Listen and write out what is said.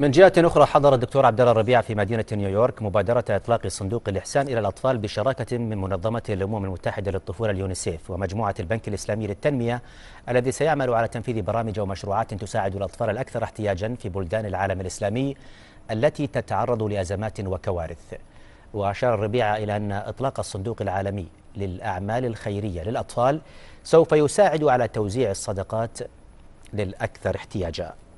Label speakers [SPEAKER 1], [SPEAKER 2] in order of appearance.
[SPEAKER 1] من جهة أخرى حضر الدكتور عبد الله الربيع في مدينة نيويورك مبادرة إطلاق صندوق الإحسان إلى الأطفال بشراكة من منظمة الأمم المتحدة للطفولة اليونيسيف ومجموعة البنك الإسلامي للتنمية الذي سيعمل على تنفيذ برامج ومشروعات تساعد الأطفال الأكثر احتياجا في بلدان العالم الإسلامي التي تتعرض لأزمات وكوارث. وأشار الربيع إلى أن إطلاق الصندوق العالمي للأعمال الخيرية للأطفال سوف يساعد على توزيع الصدقات للأكثر احتياجا.